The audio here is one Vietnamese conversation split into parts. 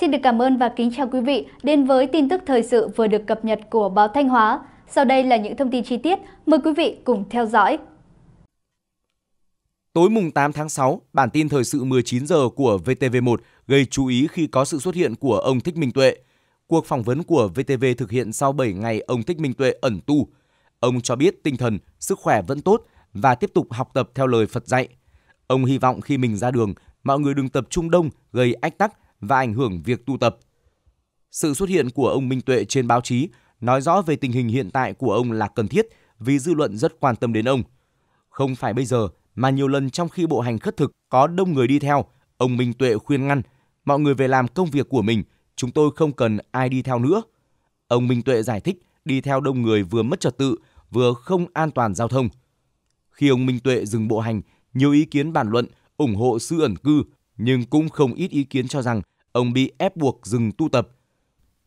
Xin được cảm ơn và kính chào quý vị đến với tin tức thời sự vừa được cập nhật của báo Thanh Hóa. Sau đây là những thông tin chi tiết, mời quý vị cùng theo dõi. Tối mùng 8 tháng 6, bản tin thời sự 19 giờ của VTV1 gây chú ý khi có sự xuất hiện của ông Thích Minh Tuệ. Cuộc phỏng vấn của VTV thực hiện sau 7 ngày ông Thích Minh Tuệ ẩn tu. Ông cho biết tinh thần, sức khỏe vẫn tốt và tiếp tục học tập theo lời Phật dạy. Ông hy vọng khi mình ra đường, mọi người đừng tập trung đông gây ách tắc và ảnh hưởng việc tu tập. Sự xuất hiện của ông Minh Tuệ trên báo chí nói rõ về tình hình hiện tại của ông là cần thiết vì dư luận rất quan tâm đến ông. Không phải bây giờ mà nhiều lần trong khi bộ hành khất thực có đông người đi theo, ông Minh Tuệ khuyên ngăn, mọi người về làm công việc của mình, chúng tôi không cần ai đi theo nữa. Ông Minh Tuệ giải thích đi theo đông người vừa mất trật tự, vừa không an toàn giao thông. Khi ông Minh Tuệ dừng bộ hành, nhiều ý kiến bàn luận ủng hộ sư ẩn cư nhưng cũng không ít ý kiến cho rằng ông bị ép buộc dừng tu tập.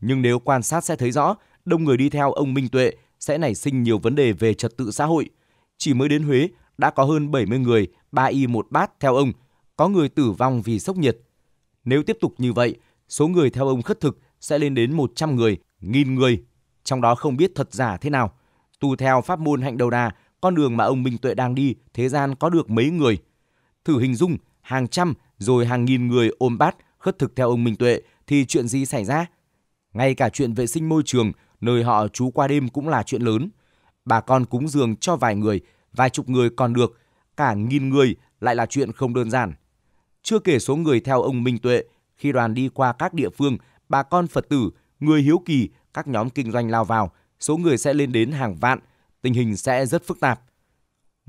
Nhưng nếu quan sát sẽ thấy rõ, đông người đi theo ông Minh Tuệ sẽ nảy sinh nhiều vấn đề về trật tự xã hội. Chỉ mới đến Huế đã có hơn 70 người ba y một bát theo ông, có người tử vong vì sốc nhiệt. Nếu tiếp tục như vậy, số người theo ông khất thực sẽ lên đến 100 người, nghìn người, trong đó không biết thật giả thế nào. Tu theo pháp môn hạnh đầu đà, con đường mà ông Minh Tuệ đang đi, thế gian có được mấy người. Thử hình dung, hàng trăm, rồi hàng nghìn người ôm bát khất thực theo ông Minh Tuệ thì chuyện gì xảy ra? Ngay cả chuyện vệ sinh môi trường nơi họ trú qua đêm cũng là chuyện lớn. Bà con cúng dường cho vài người, vài chục người còn được, cả nghìn người lại là chuyện không đơn giản. Chưa kể số người theo ông Minh Tuệ, khi đoàn đi qua các địa phương, bà con Phật tử, người hiếu kỳ, các nhóm kinh doanh lao vào, số người sẽ lên đến hàng vạn, tình hình sẽ rất phức tạp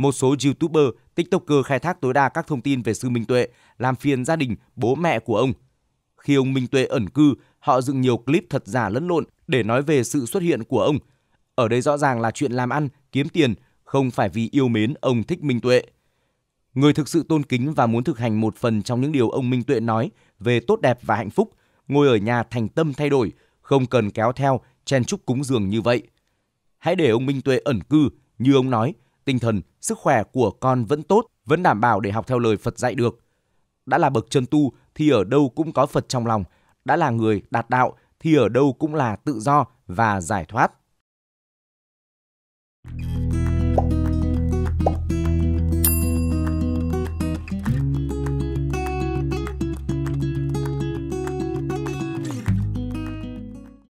một số YouTuber, TikToker khai thác tối đa các thông tin về sư Minh Tuệ, làm phiền gia đình, bố mẹ của ông. Khi ông Minh Tuệ ẩn cư, họ dựng nhiều clip thật giả lẫn lộn để nói về sự xuất hiện của ông. Ở đây rõ ràng là chuyện làm ăn, kiếm tiền, không phải vì yêu mến ông thích Minh Tuệ. Người thực sự tôn kính và muốn thực hành một phần trong những điều ông Minh Tuệ nói về tốt đẹp và hạnh phúc, ngồi ở nhà thành tâm thay đổi, không cần kéo theo chen chúc cúng dường như vậy. Hãy để ông Minh Tuệ ẩn cư, như ông nói, tinh thần, sức khỏe của con vẫn tốt, vẫn đảm bảo để học theo lời Phật dạy được. Đã là bậc chân tu thì ở đâu cũng có Phật trong lòng, đã là người đạt đạo thì ở đâu cũng là tự do và giải thoát. Thank you